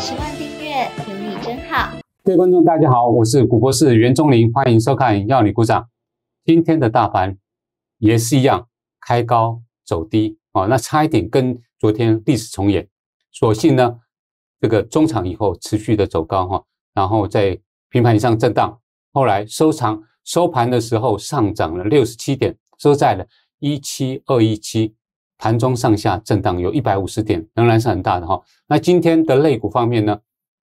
十万订阅有你真好，各位观众大家好，我是股博士袁钟林，欢迎收看《要你鼓掌》。今天的大盘也是一样，开高走低啊，那差一点跟昨天历史重演，所幸呢，这个中场以后持续的走高哈，然后在平盘以上震荡，后来收长收盘的时候上涨了六十七点，收在了一七二一七。盘中上下震荡，有一百五十点，仍然是很大的哈。那今天的类股方面呢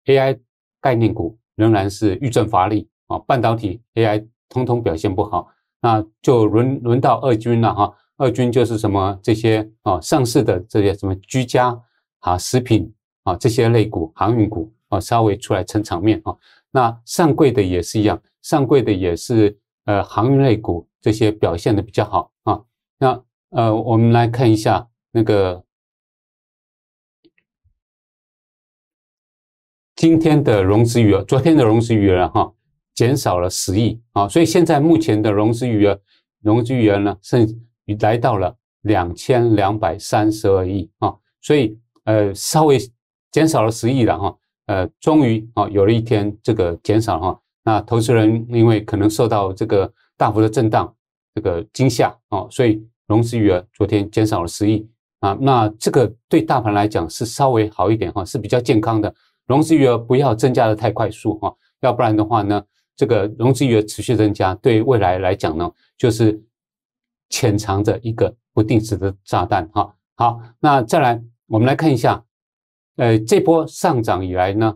？AI 概念股仍然是遇震乏力啊，半导体、AI 通通表现不好。那就轮轮到二军了哈。二军就是什么这些啊，上市的这些什么居家啊、食品啊这些类股、航运股啊，稍微出来撑场面啊。那上柜的也是一样，上柜的也是呃航运类股这些表现的比较好啊。那。呃，我们来看一下那个今天的融资余额，昨天的融资余额哈减少了十亿啊，所以现在目前的融资余额，融资余额呢剩来到了两千两百三十二亿啊，所以呃稍微减少了十亿了哈，呃终于啊有了一天这个减少哈，那投资人因为可能受到这个大幅的震荡这个惊吓啊，所以。融资余额昨天减少了十亿啊，那这个对大盘来讲是稍微好一点哈，是比较健康的。融资余额不要增加的太快速哈，要不然的话呢，这个融资余额持续增加，对未来来讲呢，就是潜藏着一个不定时的炸弹哈。好，那再来我们来看一下，呃，这波上涨以来呢，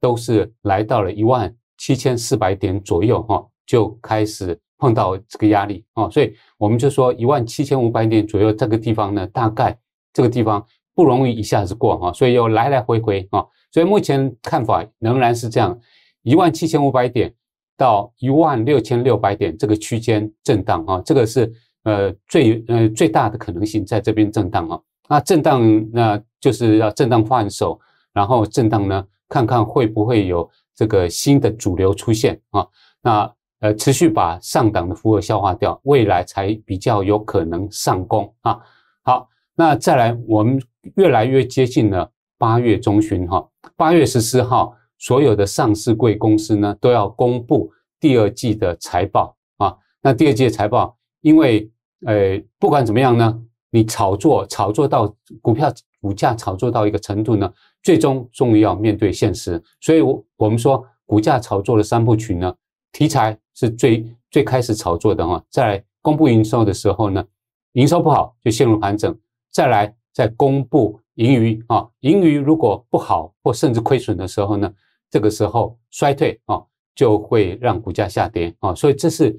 都是来到了一万七千四百点左右哈，就开始。碰到这个压力啊，所以我们就说一万七千五百点左右这个地方呢，大概这个地方不容易一下子过啊，所以要来来回回啊。所以目前看法仍然是这样：一万七千五百点到一万六千六百点这个区间震荡啊，这个是呃最呃最大的可能性在这边震荡啊。那震荡那就是要震荡换手，然后震荡呢，看看会不会有这个新的主流出现啊。那呃，持续把上档的负荷消化掉，未来才比较有可能上攻啊。好，那再来，我们越来越接近了八月中旬哈，八月十四号，所有的上市贵公司呢都要公布第二季的财报啊。那第二季的财报，因为呃，不管怎么样呢，你炒作炒作到股票股价炒作到一个程度呢，最终终于要面对现实。所以，我我们说股价炒作的三部曲呢，题材。是最最开始炒作的哈，在公布营收的时候呢，营收不好就陷入盘整，再来在公布盈余啊，盈余如果不好或甚至亏损的时候呢，这个时候衰退啊就会让股价下跌啊，所以这是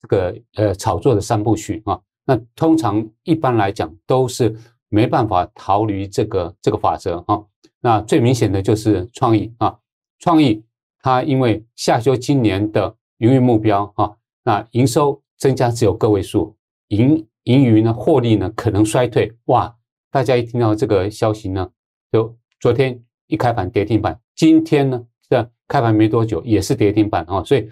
这个呃炒作的三部曲啊。那通常一般来讲都是没办法逃离这个这个法则啊。那最明显的就是创意啊，创意它因为下修今年的。营运目标啊，那营收增加只有个位数，盈盈余呢，获利呢可能衰退哇！大家一听到这个消息呢，就昨天一开盘跌停板，今天呢，这开盘没多久也是跌停板啊，所以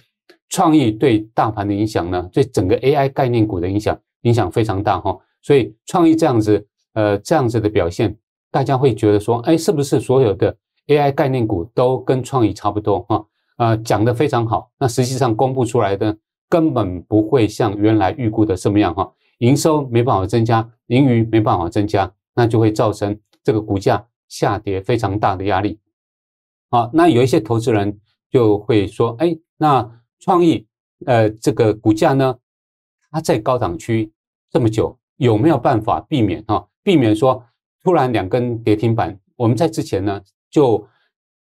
创意对大盘的影响呢，对整个 AI 概念股的影响影响非常大哈，所以创意这样子，呃，这样子的表现，大家会觉得说，哎，是不是所有的 AI 概念股都跟创意差不多哈？啊，讲的非常好。那实际上公布出来的根本不会像原来预估的什么样哈，营收没办法增加，盈余没办法增加，那就会造成这个股价下跌非常大的压力。啊，那有一些投资人就会说，哎，那创意呃这个股价呢，它在高档区这么久，有没有办法避免哈？避免说突然两根跌停板？我们在之前呢就。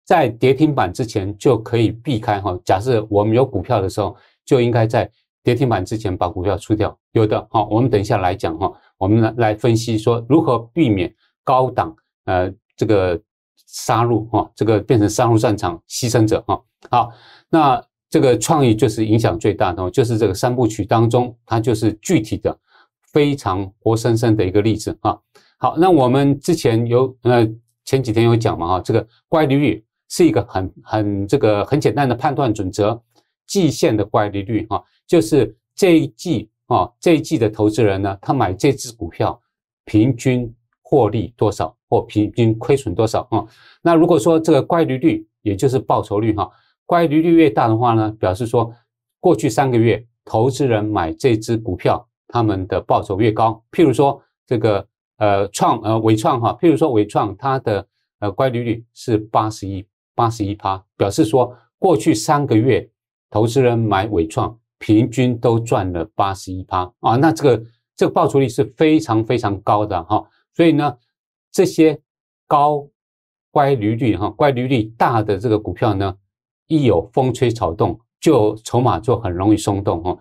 在跌停板之前就可以避开哈。假设我们有股票的时候，就应该在跌停板之前把股票出掉。有的好，我们等一下来讲哈。我们来来分析说如何避免高档呃这个杀入哈，这个变成杀入战场牺牲者哈。好，那这个创意就是影响最大的，就是这个三部曲当中，它就是具体的非常活生生的一个例子哈。好，那我们之前有呃前几天有讲嘛哈，这个乖女。语。是一个很很这个很简单的判断准则，季线的乖离率哈，就是这一季啊这一季的投资人呢，他买这只股票平均获利多少或平均亏损多少啊？那如果说这个乖离率也就是报酬率哈，乖离率越大的话呢，表示说过去三个月投资人买这只股票他们的报酬越高。譬如说这个呃创呃伟创哈，譬如说伟创它的呃乖离率是八十一。八十一趴，表示说过去三个月，投资人买伟创平均都赚了八十一趴啊！那这个这报酬率是非常非常高的哈，所以呢，这些高乖离率哈、乖离率大的这个股票呢，一有风吹草动，就筹码就很容易松动哈。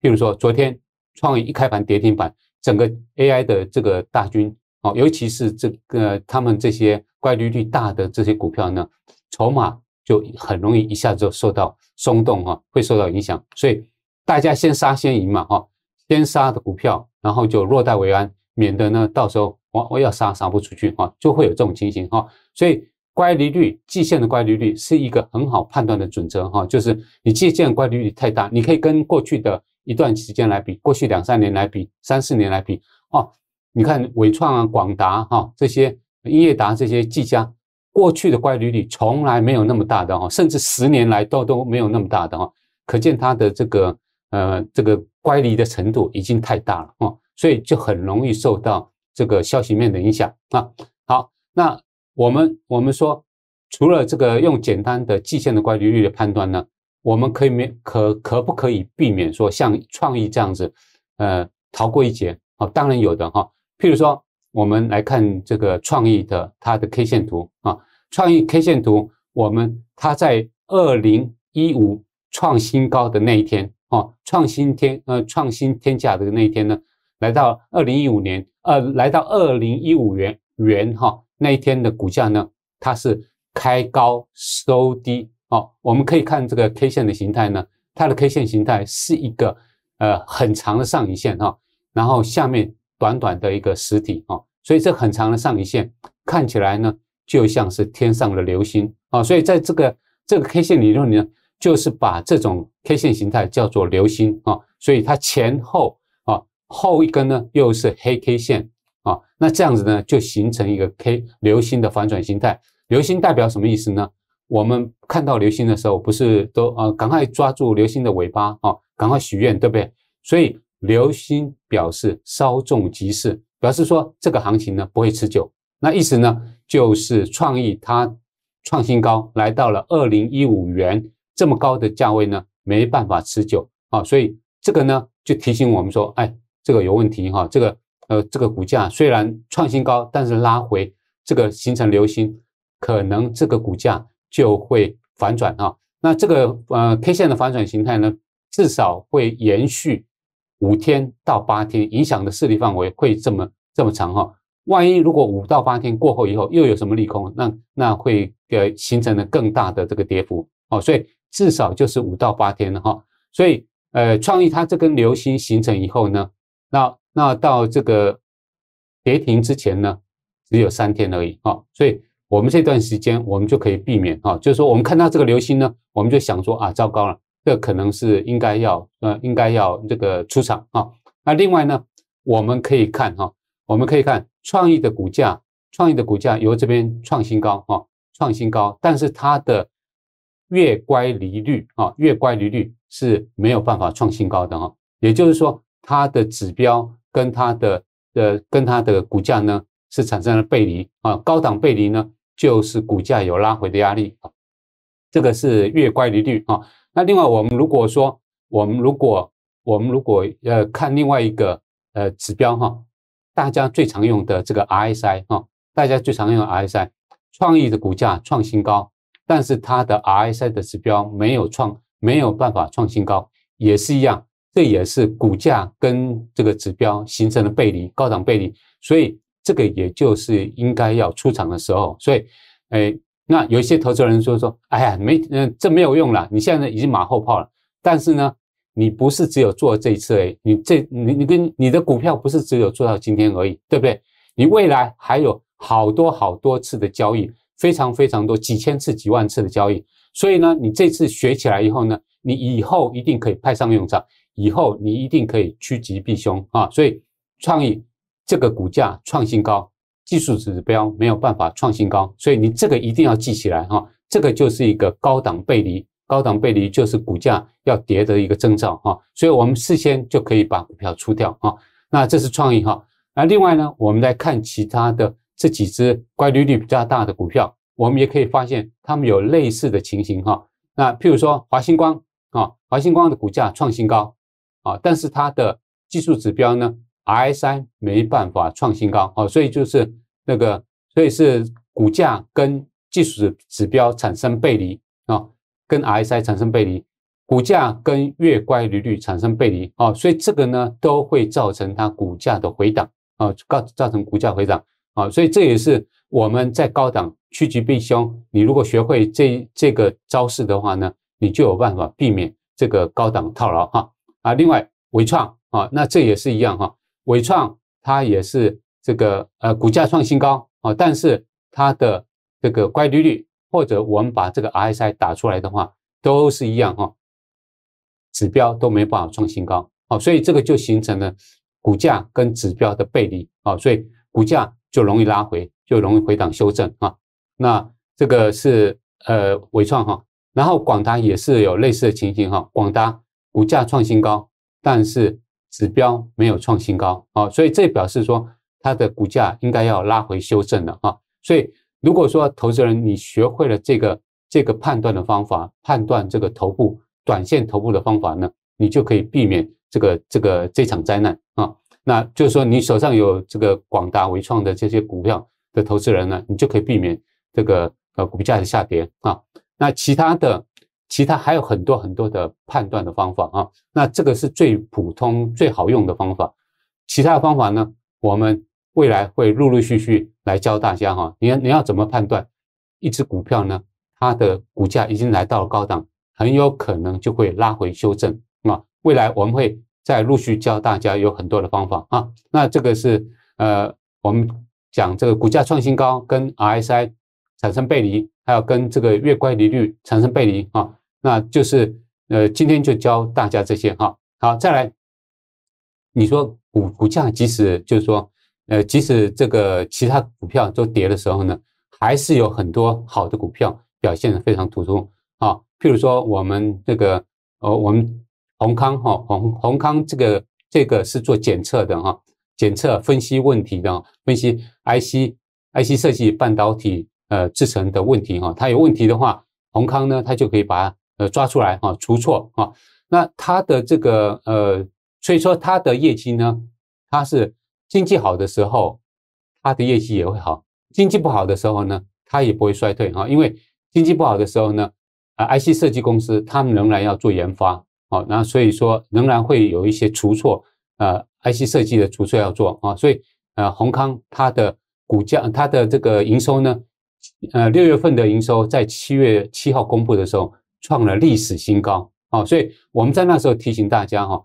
比如说昨天创意一开盘跌停板，整个 AI 的这个大军哦，尤其是这个他们这些乖离率大的这些股票呢。筹码就很容易一下就受到松动哈，会受到影响，所以大家先杀先赢嘛哈，先杀的股票，然后就落袋为安，免得呢到时候我我要杀杀不出去啊，就会有这种情形哈。所以乖离率、季线的乖离率是一个很好判断的准则哈，就是你季线乖离率太大，你可以跟过去的一段时间来比，过去两三年来比，三四年来比哦。你看伟创啊、广达哈这些、英业达这些、技嘉，过去的乖离率从来没有那么大的哈，甚至十年来都都没有那么大的哈，可见它的这个呃这个乖离的程度已经太大了哈，所以就很容易受到这个消息面的影响啊。好，那我们我们说除了这个用简单的季线的乖离率的判断呢，我们可以免可可不可以避免说像创意这样子呃逃过一劫？哦，当然有的哈，譬如说。我们来看这个创意的它的 K 线图啊，创意 K 线图，我们它在二零一五创新高的那一天啊，创新天呃创新天价的那一天呢，来到二零一五年呃来到二零一五元元哈那一天的股价呢，它是开高收低哦，我们可以看这个 K 线的形态呢，它的 K 线形态是一个呃很长的上影线哈，然后下面。短短的一个实体啊，所以这很长的上影线看起来呢，就像是天上的流星啊，所以在这个这个 K 线理论里呢，就是把这种 K 线形态叫做流星啊，所以它前后啊后一根呢又是黑 K 线啊，那这样子呢就形成一个 K 流星的反转形态。流星代表什么意思呢？我们看到流星的时候，不是都啊赶快抓住流星的尾巴啊，赶快许愿，对不对？所以。流星表示稍纵即逝，表示说这个行情呢不会持久。那意思呢就是创意它创新高来到了二零一五元这么高的价位呢没办法持久啊，所以这个呢就提醒我们说，哎，这个有问题哈。这个呃这个股价虽然创新高，但是拉回这个形成流星，可能这个股价就会反转哈。那这个呃 K 线的反转形态呢，至少会延续。五天到八天，影响的势力范围会这么这么长哈？万一如果五到八天过后以后又有什么利空，那那会呃形成了更大的这个跌幅哦。所以至少就是五到八天了哈。所以呃，创意它这根流星形成以后呢，那那到这个跌停之前呢，只有三天而已哈。所以我们这段时间我们就可以避免哈，就是说我们看到这个流星呢，我们就想说啊，糟糕了。这可能是应该要呃，应该要这个出场啊。那另外呢，我们可以看哈，我们可以看创意的股价，创意的股价由这边创新高啊，创新高，但是它的月乖离率啊，月乖离率是没有办法创新高的哈。也就是说，它的指标跟它的呃跟它的股价呢是产生了背离啊，高档背离呢就是股价有拉回的压力啊。这个是月乖离率啊。那另外，我们如果说，我们如果，我们如果，呃，看另外一个，呃，指标哈，大家最常用的这个 RSI 哈，大家最常用的 RSI，创意的股价创新高，但是它的 RSI 的指标没有创，没有办法创新高，也是一样，这也是股价跟这个指标形成了背离，高档背离，所以这个也就是应该要出场的时候，所以，哎。那有一些投资人就说：“哎呀，没，嗯，这没有用了，你现在已经马后炮了。但是呢，你不是只有做这一次而已，你这你你跟你的股票不是只有做到今天而已，对不对？你未来还有好多好多次的交易，非常非常多，几千次、几万次的交易。所以呢，你这次学起来以后呢，你以后一定可以派上用场，以后你一定可以趋吉避凶啊！所以，创意这个股价创新高。”技术指标没有办法创新高，所以你这个一定要记起来哈。这个就是一个高档背离，高档背离就是股价要跌的一个征兆哈。所以，我们事先就可以把股票出掉哈。那这是创意哈。那另外呢，我们来看其他的这几只乖离率比较大的股票，我们也可以发现它们有类似的情形哈。那譬如说华星光啊，华星光的股价创新高啊，但是它的技术指标呢？RSI 没办法创新高啊，所以就是那个，所以是股价跟技术指标产生背离啊，跟 RSI 产生背离，股价跟月乖离率产生背离啊，所以这个呢都会造成它股价的回档啊，造造成股价回档啊，所以这也是我们在高档趋吉避凶。你如果学会这这个招式的话呢，你就有办法避免这个高档套牢哈啊。另外，微创啊，那这也是一样哈。伟创它也是这个呃股价创新高啊，但是它的这个乖离率或者我们把这个 RSI 打出来的话，都是一样哈，指标都没办法创新高啊，所以这个就形成了股价跟指标的背离啊，所以股价就容易拉回，就容易回档修正啊。那这个是呃伟创哈，然后广达也是有类似的情形哈，广达股价创新高，但是。指标没有创新高啊，所以这表示说它的股价应该要拉回修正了啊。所以如果说投资人你学会了这个这个判断的方法，判断这个头部短线头部的方法呢，你就可以避免这个这个这场灾难啊。那就是说你手上有这个广达微创的这些股票的投资人呢，你就可以避免这个呃股价的下跌啊。那其他的。其他还有很多很多的判断的方法啊，那这个是最普通、最好用的方法。其他的方法呢，我们未来会陆陆续续来教大家哈。你你要怎么判断一只股票呢？它的股价已经来到了高档，很有可能就会拉回修正啊。未来我们会再陆续教大家有很多的方法啊。那这个是呃，我们讲这个股价创新高跟 RSI。产生背离，还有跟这个月乖离率产生背离啊，那就是呃，今天就教大家这些哈。好，再来，你说股股价即使就是说呃，即使这个其他股票都跌的时候呢，还是有很多好的股票表现的非常突出啊。譬如说我们这个呃，我们宏康哈宏宏康这个这个是做检测的哈，检测分析问题的，分析 IC IC 设计半导体。呃，制成的问题哈，它有问题的话，宏康呢，它就可以把呃抓出来哈，除错啊。那它的这个呃，所以说它的业绩呢，它是经济好的时候，它的业绩也会好；经济不好的时候呢，它也不会衰退啊，因为经济不好的时候呢，啊，IC 设计公司他们仍然要做研发哦，那所以说仍然会有一些除错啊，IC 设计的除错要做啊，所以呃，宏康它的股价、它的这个营收呢？呃，六月份的营收在七月七号公布的时候创了历史新高啊，所以我们在那时候提醒大家哈，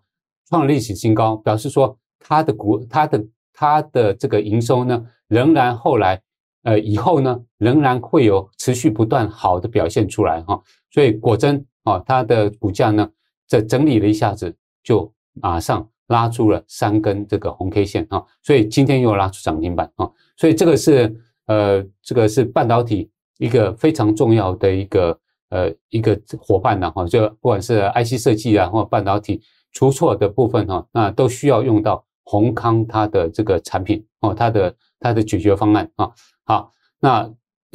创历史新高表示说它的股、它的、它的这个营收呢，仍然后来呃以后呢仍然会有持续不断好的表现出来哈，所以果真哦，它的股价呢这整理了一下子就马上拉出了三根这个红 K 线啊，所以今天又拉出涨停板啊，所以这个是。呃，这个是半导体一个非常重要的一个呃一个伙伴呢哈，就不管是 IC 设计啊，或半导体出错的部分哈，那都需要用到宏康它的这个产品哦，它的它的解决方案啊，好，那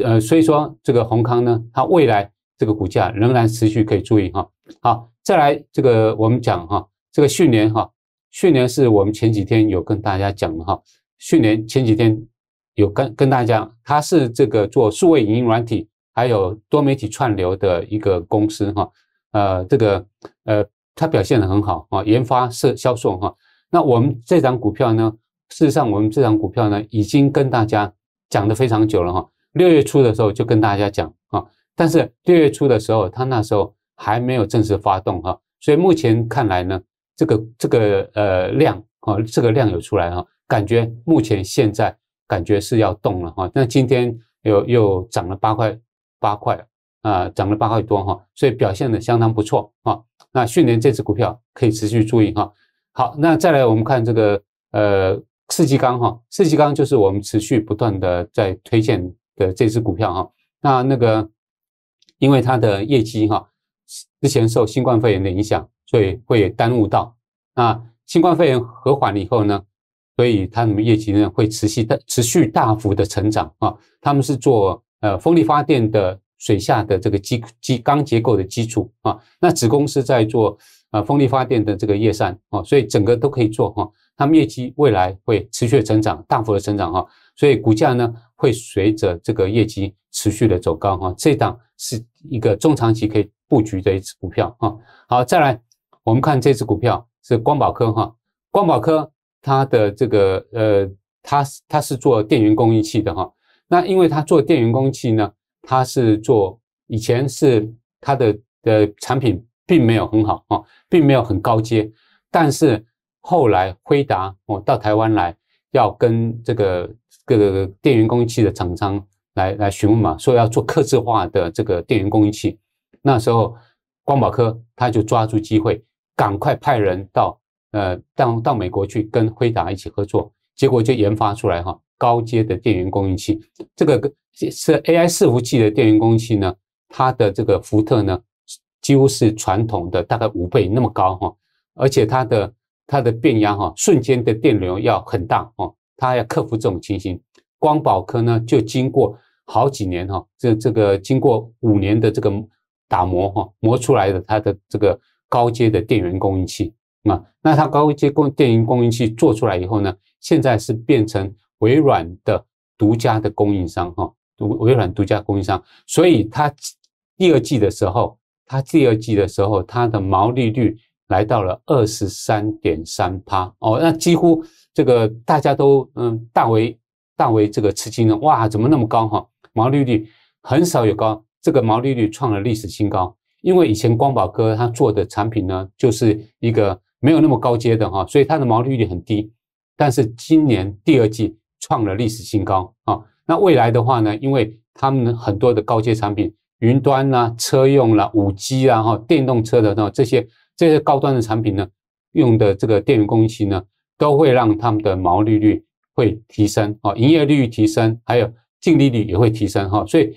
呃，所以说这个宏康呢，它未来这个股价仍然持续可以注意哈，好，再来这个我们讲哈，这个去年哈，去年是我们前几天有跟大家讲的哈，去年前几天。有跟跟大家，他是这个做数位影音软体，还有多媒体串流的一个公司哈，呃，这个呃，它表现的很好啊，研发是销售哈。那我们这张股票呢，事实上我们这张股票呢，已经跟大家讲的非常久了哈，六月初的时候就跟大家讲啊，但是六月初的时候，他那时候还没有正式发动哈，所以目前看来呢，这个这个呃量啊，这个量有出来哈，感觉目前现在。感觉是要动了哈，那今天又又涨了八块，八块啊，涨了八块多哈，所以表现的相当不错啊。那去年这只股票可以持续注意哈。好，那再来我们看这个呃，四季钢哈，四季钢就是我们持续不断的在推荐的这只股票哈。那那个因为它的业绩哈，之前受新冠肺炎的影响，所以会耽误到啊。新冠肺炎和缓了以后呢？所以他们业绩呢会持续大、持续大幅的成长啊！他们是做呃风力发电的水下的这个基基钢结构的基础啊。那子公司在做啊风力发电的这个叶扇啊，所以整个都可以做哈。他们业绩未来会持续的成长、大幅的成长哈。所以股价呢会随着这个业绩持续的走高哈。这档是一个中长期可以布局的一只股票啊。好，再来我们看这只股票是光宝科哈，光宝科。他的这个呃，他是他是做电源供应器的哈。那因为他做电源供应器呢，他是做以前是他的的产品并没有很好啊，并没有很高阶。但是后来辉达我到台湾来，要跟这个各个电源供应器的厂商来来询问嘛，说要做客制化的这个电源供应器。那时候光宝科他就抓住机会，赶快派人到。呃，到到美国去跟辉达一起合作，结果就研发出来哈，高阶的电源供应器，这个是 AI 伺服器的电源供应器呢，它的这个福特呢，几乎是传统的大概五倍那么高哈，而且它的它的变压哈，瞬间的电流要很大哦，它要克服这种情形。光宝科呢，就经过好几年哈，这这个经过五年的这个打磨哈，磨出来的它的这个高阶的电源供应器。那那它高阶供电源供应器做出来以后呢，现在是变成微软的独家的供应商哈，微微软独家供应商。所以它第二季的时候，它第二季的时候，它的毛利率来到了二十三点三趴哦，那几乎这个大家都嗯大为大为这个吃惊了哇，怎么那么高哈？毛利率很少有高，这个毛利率创了历史新高，因为以前光宝哥他做的产品呢，就是一个。没有那么高阶的哈，所以它的毛利率很低，但是今年第二季创了历史新高啊。那未来的话呢，因为他们很多的高阶产品，云端啦、车用啦五 G 啊、哈、电动车的这些这些高端的产品呢，用的这个电源供应器呢，都会让他们的毛利率会提升啊，营业利率提升，还有净利率也会提升哈。所以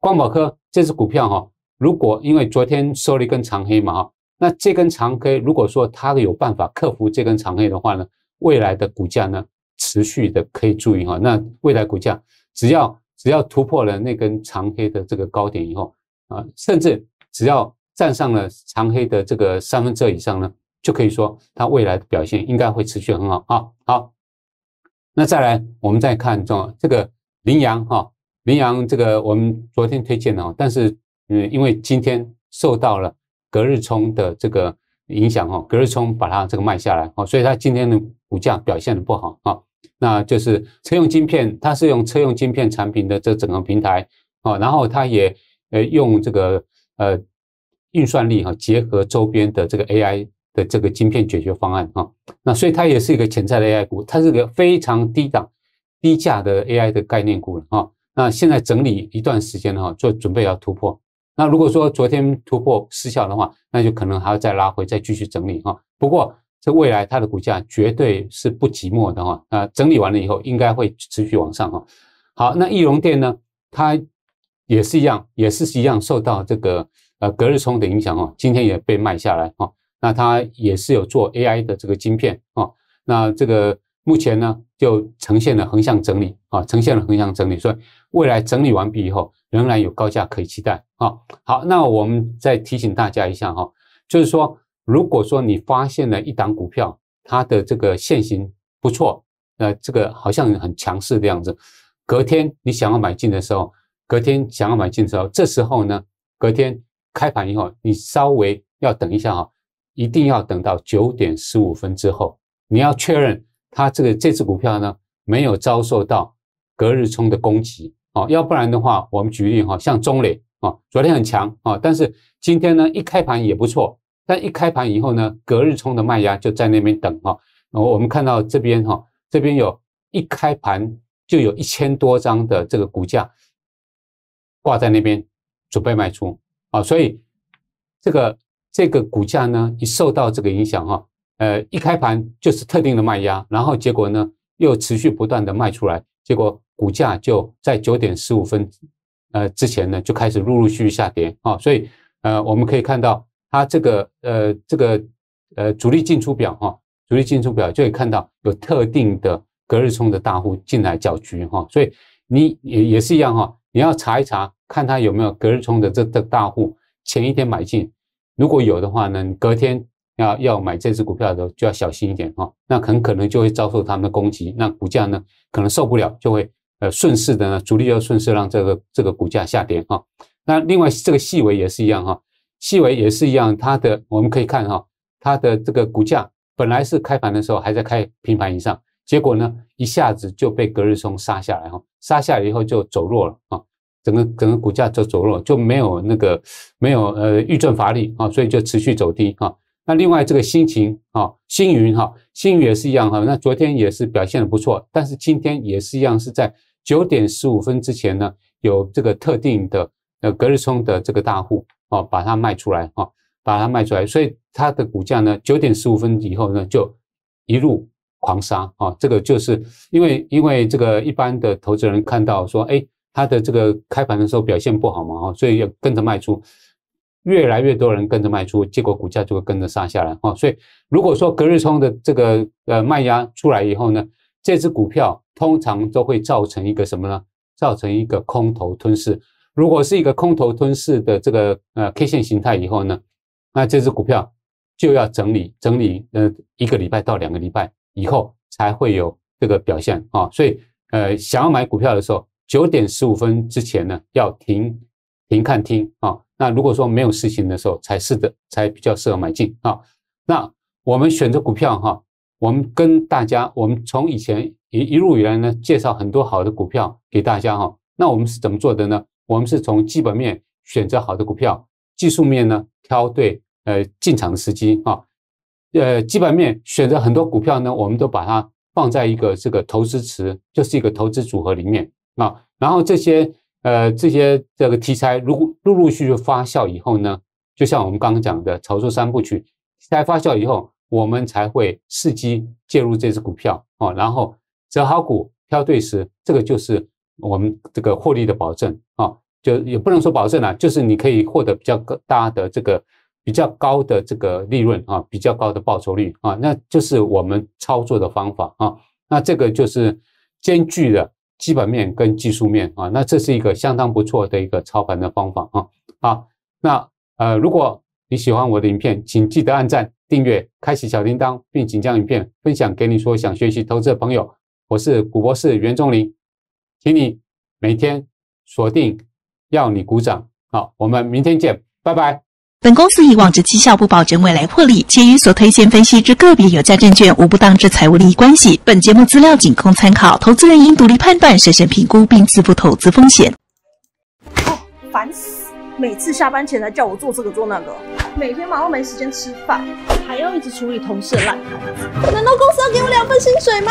光宝科这支股票哈，如果因为昨天收了一根长黑嘛哈。那这根长黑，如果说它有办法克服这根长黑的话呢，未来的股价呢，持续的可以注意哈。那未来股价只要只要突破了那根长黑的这个高点以后啊，甚至只要站上了长黑的这个三分之二以上呢，就可以说它未来的表现应该会持续很好啊。好，那再来我们再看这这个羚羊哈，羚羊这个我们昨天推荐的但是嗯，因为今天受到了。隔日冲的这个影响哈，隔日冲把它这个卖下来哈，所以它今天的股价表现的不好啊。那就是车用晶片，它是用车用晶片产品的这整个平台啊，然后它也呃用这个呃运算力哈，结合周边的这个 AI 的这个晶片解决方案啊，那所以它也是一个潜在的 AI 股，它是个非常低档低价的 AI 的概念股了啊。那现在整理一段时间哈，话，做准备要突破。那如果说昨天突破失效的话，那就可能还要再拉回，再继续整理哈。不过这未来它的股价绝对是不寂寞的哈。啊，整理完了以后，应该会持续往上哈。好，那易容电呢，它也是一样，也是一样受到这个呃隔日冲的影响哦，今天也被卖下来哈。那它也是有做 AI 的这个晶片哦。那这个。目前呢，就呈现了横向整理啊，呈现了横向整理，所以未来整理完毕以后，仍然有高价可以期待啊。好，那我们再提醒大家一下哈，就是说，如果说你发现了一档股票，它的这个现形不错，那这个好像很强势的样子，隔天你想要买进的时候，隔天想要买进的时候，这时候呢，隔天开盘以后，你稍微要等一下哈，一定要等到九点十五分之后，你要确认。它这个这只股票呢，没有遭受到隔日冲的攻击哦，要不然的话，我们举例哈，像中磊啊，昨天很强啊，但是今天呢，一开盘也不错，但一开盘以后呢，隔日冲的卖压就在那边等哈，然后我们看到这边哈，这边有一开盘就有一千多张的这个股价挂在那边准备卖出啊，所以这个这个股价呢，一受到这个影响哈。呃，一开盘就是特定的卖压，然后结果呢又持续不断的卖出来，结果股价就在九点十五分，呃之前呢就开始陆陆续续下跌啊，所以呃我们可以看到它这个呃这个呃主力进出表哈，主力进出表就可以看到有特定的隔日冲的大户进来搅局哈，所以你也也是一样哈，你要查一查看它有没有隔日冲的这这大户前一天买进，如果有的话呢，你隔天。要要买这只股票的时候就要小心一点哈，那很可能就会遭受他们的攻击，那股价呢可能受不了就会呃顺势的呢主力要顺势让这个这个股价下跌哈。那另外这个细尾也是一样哈，细尾也是一样，它的我们可以看哈，它的这个股价本来是开盘的时候还在开平盘以上，结果呢一下子就被隔日冲杀下来哈，杀下来以后就走弱了啊，整个整个股价就走弱就没有那个没有呃预震乏力啊，所以就持续走低啊。那另外这个心情哈，星云哈，星云也是一样哈。那昨天也是表现的不错，但是今天也是一样，是在九点十五分之前呢，有这个特定的呃隔日冲的这个大户哦，把它卖出来哈，把它卖出来，所以它的股价呢，九点十五分以后呢，就一路狂杀啊。这个就是因为因为这个一般的投资人看到说，哎，它的这个开盘的时候表现不好嘛，哈，所以要跟着卖出。越来越多人跟着卖出，结果股价就会跟着杀下来啊！所以，如果说隔日冲的这个呃卖压出来以后呢，这只股票通常都会造成一个什么呢？造成一个空头吞噬。如果是一个空头吞噬的这个呃 K 线形态以后呢，那这只股票就要整理整理呃一个礼拜到两个礼拜以后才会有这个表现啊！所以呃，想要买股票的时候，九点十五分之前呢要停停看听啊！那如果说没有事情的时候才是的，才比较适合买进啊。那我们选择股票哈，我们跟大家，我们从以前一一路以来呢，介绍很多好的股票给大家哈。那我们是怎么做的呢？我们是从基本面选择好的股票，技术面呢挑对呃进场的时机啊。呃，基本面选择很多股票呢，我们都把它放在一个这个投资池，就是一个投资组合里面啊。然后这些。呃，这些这个题材如果陆陆续续发酵以后呢，就像我们刚刚讲的炒作三部曲，题材发酵以后，我们才会伺机介入这只股票啊，然后择好股票对时，这个就是我们这个获利的保证啊，就也不能说保证啦，就是你可以获得比较大的这个比较高的这个利润啊，比较高的报酬率啊，那就是我们操作的方法啊，那这个就是兼具的。基本面跟技术面啊，那这是一个相当不错的一个操盘的方法啊。好，那呃，如果你喜欢我的影片，请记得按赞、订阅、开启小铃铛，并请将影片分享给你说想学习投资的朋友。我是股博士袁仲林，请你每天锁定，要你鼓掌。好，我们明天见，拜拜。本公司以往之绩效不保证未来获利，且与所推荐分析之个别有价证券无不当之财务利益关系。本节目资料仅供参考，投资人应独立判断、审慎评估并自负投资风险。烦死！每次下班前来叫我做这个做那个，每天忙到没时间吃饭，还要一直处理同事的烂摊子。难道公司要给我两份薪水吗？